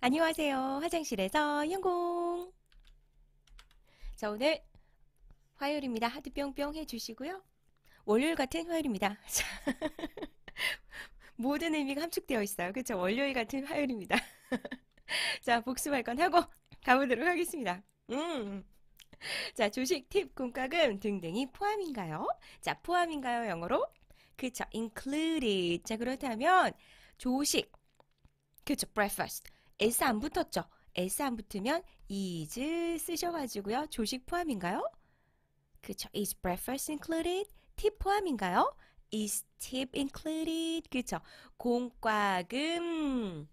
안녕하세요. 화장실에서 영공. 자, 오늘 화요일입니다. 하드 뿅뿅 해주시고요. 월요일 같은 화요일입니다. 모든 의미가 함축되어 있어요. 그렇죠? 월요일 같은 화요일입니다. 자, 복습할 건 하고 가보도록 하겠습니다. 음. 자, 주식, 팁, 공과금 등등이 포함인가요? 자, 포함인가요? 영어로? 그쵸, included. 자, 그렇다면 조식, 그쵸, breakfast. s 안 붙었죠? s 안 붙으면 is 쓰셔가지고요. 조식 포함인가요? 그쵸. is breakfast included? 팁 포함인가요? is tip included? 그쵸. 공과금.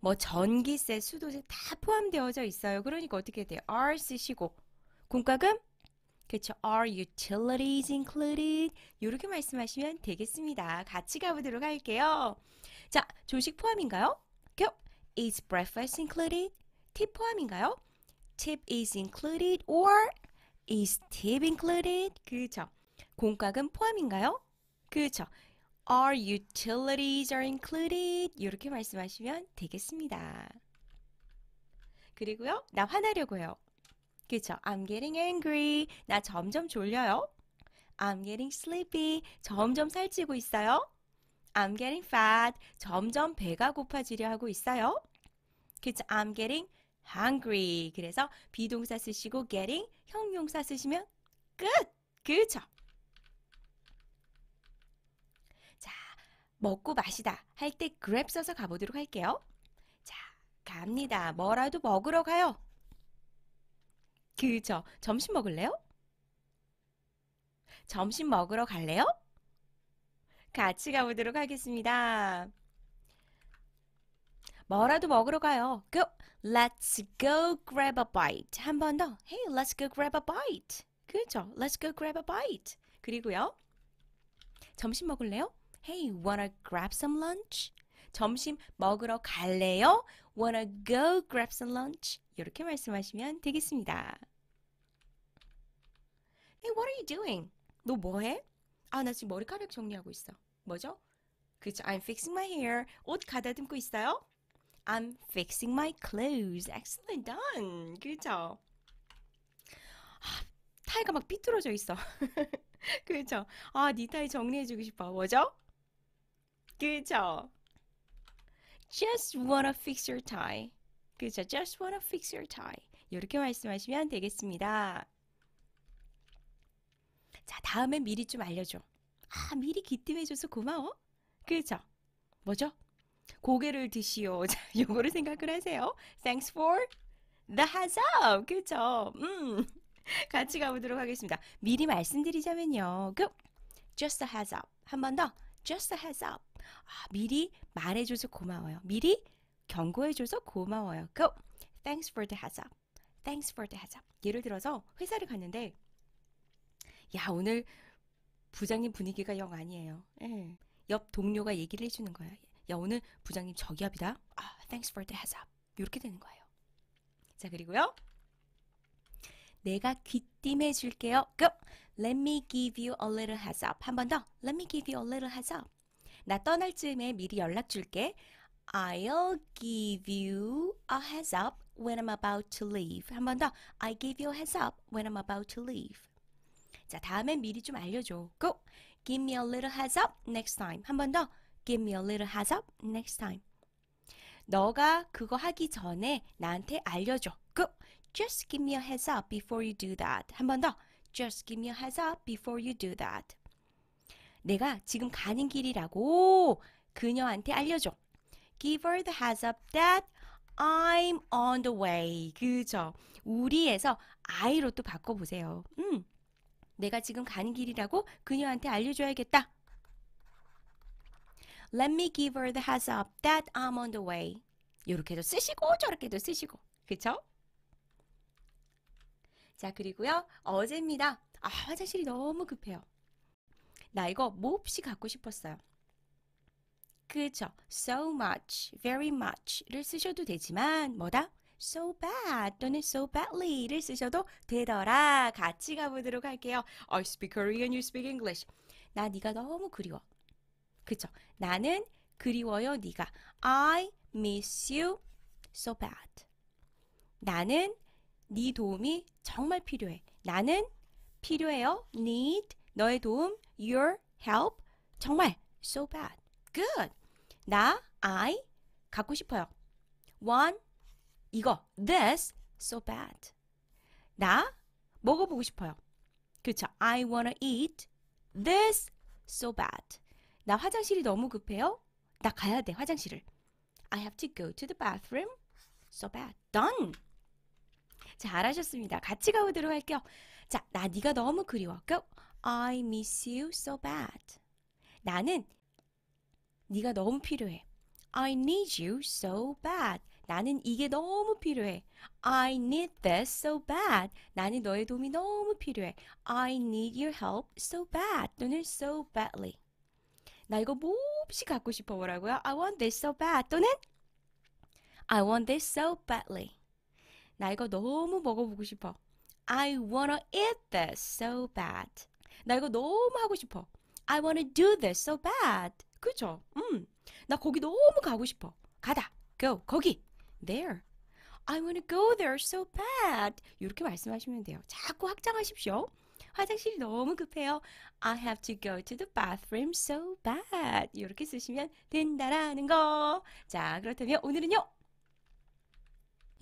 뭐 전기세, 수도세 다 포함되어져 있어요. 그러니까 어떻게 돼요? r 쓰시고 공과금 그쵸 Are utilities included? 이렇게 말씀하시면 되겠습니다. 같이 가보도록 할게요. 자, 조식 포함인가요? Is breakfast included? 팁 포함인가요? Tip is included or is tip included? 그죠. 공과금 포함인가요? 그죠. Are utilities are included? 이렇게 말씀하시면 되겠습니다. 그리고요, 나 화나려고 요 그쵸? I'm getting angry. 나 점점 졸려요. I'm getting sleepy. 점점 살찌고 있어요. I'm getting fat. 점점 배가 고파지려 하고 있어요. 그쵸? 그렇죠. I'm getting hungry. 그래서 비동사 쓰시고 getting 형용사 쓰시면 끝. 그쵸? 그렇죠? 자, 먹고 마시다 할 때 grab 써서 가보도록 할게요. 자, 갑니다. 뭐라도 먹으러 가요. 그쵸? 그렇죠. 점심 먹을래요? 점심 먹으러 갈래요? 같이 가보도록 하겠습니다. 뭐라도 먹으러 가요. Go. Let's go grab a bite. 한 번 더. Hey, let's go grab a bite. 그렇죠. Let's go grab a bite. 그리고요. 점심 먹을래요? Hey, wanna grab some lunch? 점심 먹으러 갈래요? Wanna go grab some lunch? 이렇게 말씀하시면 되겠습니다. Hey, what are you doing? 너 뭐해? 아, 나 지금 머리카락 정리하고 있어. 뭐죠? 그렇죠. I'm fixing my hair. 옷 가다듬고 있어요. I'm fixing my clothes. Excellent done. 그렇죠. 아, 타이가 막 삐뚤어져 있어. 그렇죠. 아, 네 타이 정리해주고 싶어. 뭐죠? 그렇죠. Just wanna fix your tie. 그렇죠. Just wanna fix your tie. 이렇게 말씀하시면 되겠습니다. 자, 다음엔 미리 좀 알려줘. 아, 미리 기뜸해줘서 고마워. 그죠? 뭐죠? 고개를 드시오. 자, 요거를 생각을 하세요. Thanks for the heads up. 그죠? 음. 같이 가보도록 하겠습니다. 미리 말씀드리자면요. 그, just a heads up. 한 번 더. just a heads up. 아, 미리 말해줘서 고마워요. 미리 경고해줘서 고마워요. Go. 그, thanks for the heads up. Thanks for the heads up. 예를 들어서 회사를 갔는데 야, 오늘 부장님 분위기가 영 아니에요. 예. 옆 동료가 얘기를 해주는 거예요. 야, 오늘 부장님 저기압이다. 아, thanks for the heads up. 이렇게 되는 거예요. 자, 그리고요. 내가 귀띔해 줄게요. 그, let me give you a little heads up. 한 번 더. let me give you a little heads up. 나 떠날 즈음에 미리 연락 줄게. I'll give you a heads up when I'm about to leave. 한 번 더. I give you a heads up when I'm about to leave. 자, 다음엔 미리 좀 알려줘. Go. Give me a little heads up next time. 한 번 더. Give me a little heads up next time. 너가 그거 하기 전에 나한테 알려줘. Go. Just give me a heads up before you do that. 한 번 더. Just give me a heads up before you do that. 내가 지금 가는 길이라고 그녀한테 알려줘. Give her the heads up that I'm on the way. 그죠? 우리에서 I로 또 바꿔보세요. 음. 내가 지금 가는 길이라고 그녀한테 알려줘야겠다. Let me give her the heads up that I'm on the way. 요렇게도 쓰시고 저렇게도 쓰시고 그쵸? 자 그리고요 어제입니다. 아 화장실이 너무 급해요. 나 이거 몹시 갖고 싶었어요. 그쵸? So much, very much를 쓰셔도 되지만 뭐다? so bad 또는 so badly를 쓰셔도 되더라. 같이 가보도록 할게요. I speak Korean, you speak English. 나 네가 너무 그리워. 그쵸? 나는 그리워요 네가. I miss you so bad. 나는 네 도움이 정말 필요해. 나는 필요해요. need 너의 도움 your help 정말 so bad. good. 나 I 갖고 싶어요. want 이거 this so bad. 나 먹어보고 싶어요. 그렇죠. I wanna eat this so bad. 나 화장실이 너무 급해요. 나 가야 돼 화장실을. I have to go to the bathroom so bad. Done. 잘하셨습니다. 같이 가보도록 할게요. 자, 나 네가 너무 그리워. Go. I miss you so bad. 나는 네가 너무 필요해. I need you so bad. 나는 이게 너무 필요해. I need this so bad. 나는 너의 도움이 너무 필요해. I need your help so bad. 또는 so badly. 나 이거 몹시 갖고 싶어 뭐라고요? I want this so bad. 또는 I want this so badly. 나 이거 너무 먹어보고 싶어. I wanna eat this so bad. 나 이거 너무 하고 싶어. I wanna do this so bad. 그쵸 음. 나 거기 너무 가고 싶어. 가다. go. 거기. there. I want to go there so bad. 이렇게 말씀하시면 돼요. 자꾸 확장하십시오. 화장실이 너무 급해요. I have to go to the bathroom so bad. 이렇게 쓰시면 된다라는 거. 자, 그렇다면 오늘은요.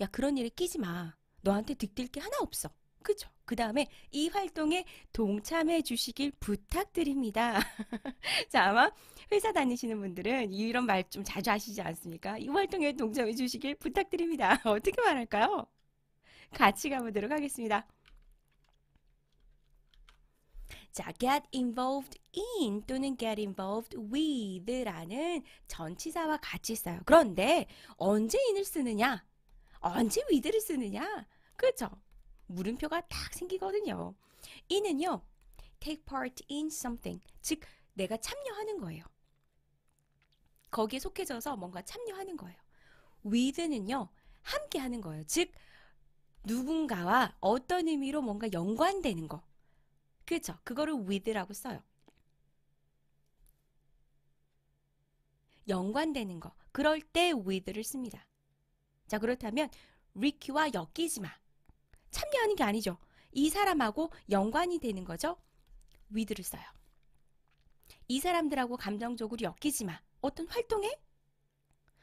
야, 그런 일에 끼지 마. 너한테 득딜 게 하나 없어. 그죠? 그 다음에 이 활동에 동참해 주시길 부탁드립니다. 자, 아마 회사 다니시는 분들은 이런 말 좀 자주 하시지 않습니까? 이 활동에 동참해 주시길 부탁드립니다. 어떻게 말할까요? 같이 가보도록 하겠습니다. 자, get involved in 또는 get involved with라는 전치사와 같이 써요. 그런데 언제 in을 쓰느냐? 언제 with를 쓰느냐? 그렇죠? 물음표가 딱 생기거든요. 이는요 take part in something. 즉, 내가 참여하는 거예요. 거기에 속해져서 뭔가 참여하는 거예요. with는요, 함께 하는 거예요. 즉, 누군가와 어떤 의미로 뭔가 연관되는 거. 그쵸 그거를 with라고 써요. 연관되는 거. 그럴 때 with를 씁니다. 자, 그렇다면, 리키와 엮이지 마. 참여하는 게 아니죠. 이 사람하고 연관이 되는 거죠. 위드를 써요. 이 사람들하고 감정적으로 엮이지 마. 어떤 활동에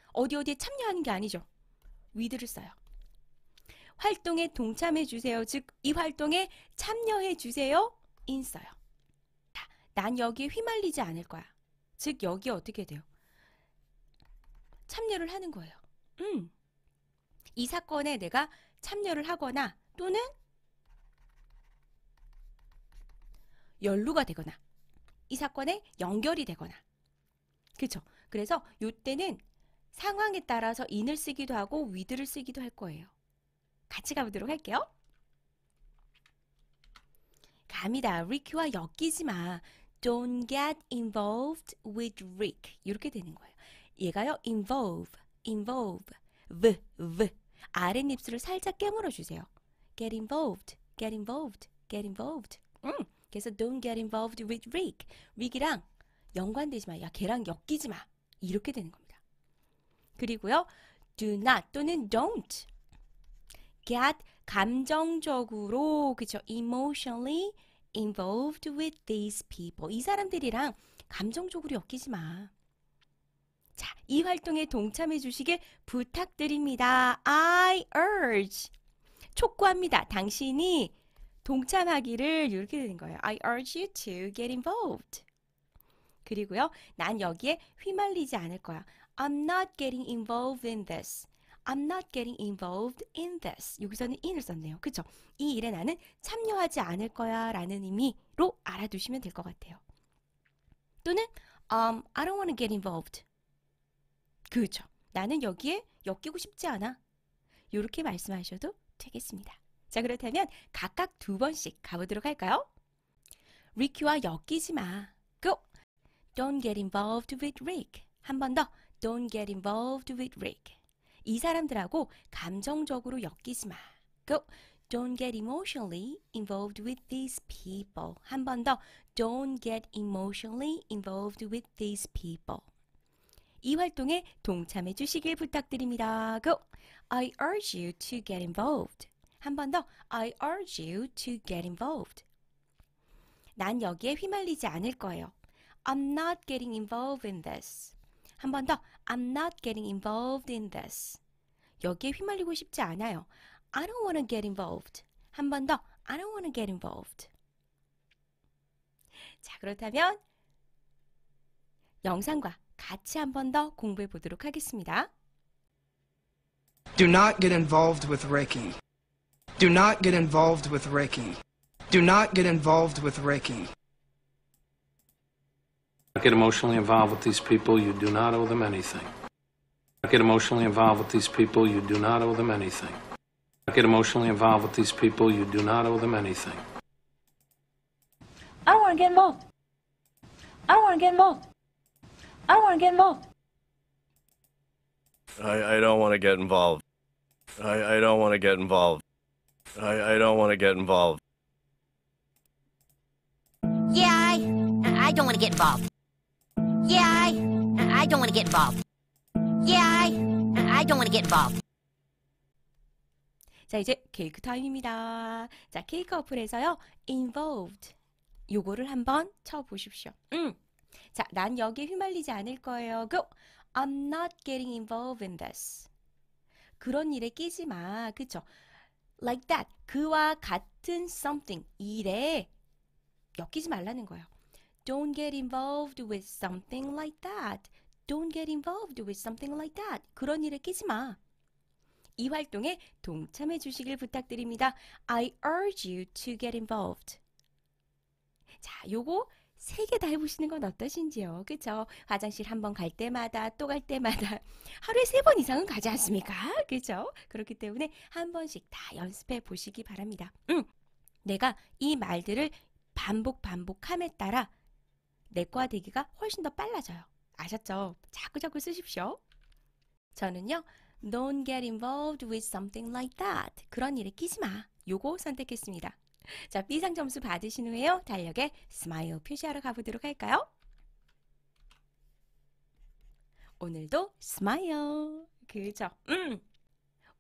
어디 어디에 참여하는 게 아니죠. 위드를 써요. 활동에 동참해 주세요. 즉, 이 활동에 참여해 주세요. 인 써요. 난 여기에 휘말리지 않을 거야. 즉, 여기에 어떻게 돼요? 참여를 하는 거예요. 음. 이 사건에 내가 참여를 하거나 또는 연루가 되거나 이 사건에 연결이 되거나 그렇죠. 그래서 요때는 상황에 따라서 인을 쓰기도 하고 위드를 쓰기도 할 거예요. 같이 가보도록 할게요. 감이다. 리 i 와 엮이지 마. Don't get involved with Rick. 이렇게 되는 거예요. 얘가요. involve, involve, v, v. 아랫입술을 살짝 깨물어 주세요. get involved, get involved, get involved. 음. 그래서 don't get involved with Rick. 릭이랑 연관되지 마. 야, 걔랑 엮이지 마. 이렇게 되는 겁니다. 그리고요. do not 또는 don't get 감정적으로 그쵸 emotionally involved with these people 이 사람들이랑 감정적으로 엮이지 마. 자, 이 활동에 동참해 주시길 부탁드립니다. I urge 촉구합니다. 당신이 동참하기를 이렇게 되는 거예요. I urge you to get involved. 그리고요. 난 여기에 휘말리지 않을 거야. I'm not getting involved in this. I'm not getting involved in this. 여기서는 in을 썼네요. 그쵸? 이 일에 나는 참여하지 않을 거야 라는 의미로 알아두시면 될 것 같아요. 또는 um, I don't want to get involved. 그죠? 나는 여기에 엮이고 싶지 않아. 이렇게 말씀하셔도 되겠습니다. 자, 그렇다면 각각 두 번씩 가보도록 할까요? 리키와 엮이지 마. Go! Don't get involved with Rick. 한 번 더. Don't get involved with Rick. 이 사람들하고 감정적으로 엮이지 마. Go! Don't get emotionally involved with these people. 한 번 더. Don't get emotionally involved with these people. 이 활동에 동참해 주시길 부탁드립니다. Go! I urge you to get involved. 한 번 더. I urge you to get involved. 난 여기에 휘말리지 않을 거예요. I'm not getting involved in this. 한 번 더. I'm not getting involved in this. 여기에 휘말리고 싶지 않아요. I don't want to get involved. 한 번 더. I don't want to get involved. 자, 그렇다면 영상과 같이 더 공부해 보도록 하겠습니다. Do not get involved with Ricky. Do not get involved with Ricky. Do not get involved with Ricky. Don't get emotionally involved with these people. You do not owe them anything. Don't get emotionally involved with these people. You do not owe them anything. Don't get emotionally involved with these people. You do not owe them anything. I don't want to get involved. I don't want to get involved. I don't want to get involved. I, I don't want to get involved. I, I don't want to get involved. I, I don't want to get involved. Yeah, I, I don't want to get involved. Yeah, I, I don't want to get involved. Yeah, I, I don't want to get involved. 자, 이제 케이크 타임입니다. 자, 케이크 어플에서요, involved. 요거를 한번 쳐 보십시오. 음. 자, 난 여기에 휘말리지 않을 거예요. Go. I'm not getting involved in this. 그런 일에 끼지 마. 그쵸? Like that. 그와 같은 something. 일에 엮이지 말라는 거예요. Don't get involved with something like that. Don't get involved with something like that. 그런 일에 끼지 마. 이 활동에 동참해 주시길 부탁드립니다. I urge you to get involved. 자, 요거 세개다 해보시는 건 어떠신지요? 그쵸? 화장실 한번 갈 때마다 또 갈 때마다 하루에 세 번 이상은 가지 않습니까? 그죠? 렇 그렇기 때문에 한 번씩 다 연습해 보시기 바랍니다. 음, 내가 이 말들을 반복 반복함에 따라 내과 되기가 훨씬 더 빨라져요. 아셨죠? 자꾸자꾸 쓰십시오. 저는요. Don't get involved with something like that. 그런 일에 끼지 마. 요거 선택했습니다. 자, B상 점수 받으신 후에요. 달력에 스마일 표시하러 가보도록 할까요? 오늘도 스마일. 그죠? 음.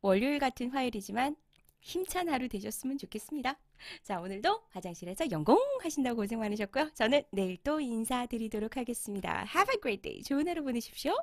월요일 같은 화요일이지만 힘찬 하루 되셨으면 좋겠습니다. 자, 오늘도 화장실에서 영공 하신다고 고생 많으셨고요. 저는 내일 또 인사드리도록 하겠습니다. Have a great day. 좋은 하루 보내십시오.